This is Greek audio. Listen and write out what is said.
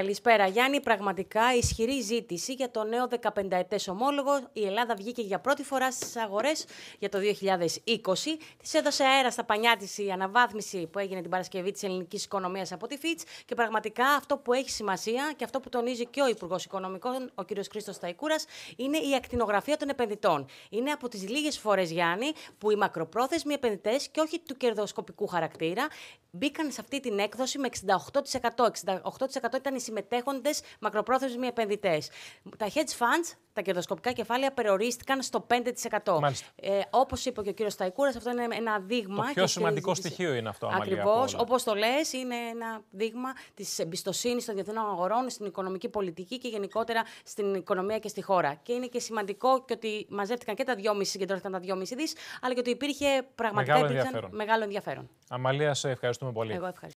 Καλησπέρα Γιάννη, πραγματικά ισχυρή ζήτηση για το νέο 15ετές ομόλογο. Η Ελλάδα βγήκε για πρώτη φορά στις αγορές για το 2020. Της έδωσε αέρα στα πανιά της η αναβάθμιση που έγινε την Παρασκευή της ελληνικής οικονομίας από τη Fitch και πραγματικά αυτό που έχει σημασία και αυτό που τονίζει και ο Υπουργός Οικονομικών, ο κ. Χρήστος Ταϊκούρας, είναι η ακτινογραφία των επενδυτών. Είναι από τις λίγες φορές Γιάννη που οι μακροπρόθεσμοι επενδυτές και όχι του κερδοσκοπικού χαρακτήρα μπήκαν σε αυτή την έκδοση με 68%. 68% ήταν συμμετέχοντες μακροπρόθεσμοι επενδυτές. Τα hedge funds, τα κερδοσκοπικά κεφάλαια, περιορίστηκαν στο 5%. Ε, Όπως είπε και ο κύριος Σταϊκούρας, αυτό είναι ένα δείγμα. Το πιο σημαντικό στοιχείο είναι αυτό, Ακριβώ. Όπως το λες, είναι ένα δείγμα της εμπιστοσύνης των διεθνών αγορών στην οικονομική πολιτική και γενικότερα στην οικονομία και στη χώρα. Και είναι και σημαντικό και ότι μαζεύτηκαν και τα 2,5 τα 2,5 δις, αλλά και ότι υπήρχε πραγματικά μεγάλο ενδιαφέρον. μεγάλο ενδιαφέρον. Αμαλία, σε ευχαριστούμε πολύ. Εγώ ευχαριστώ.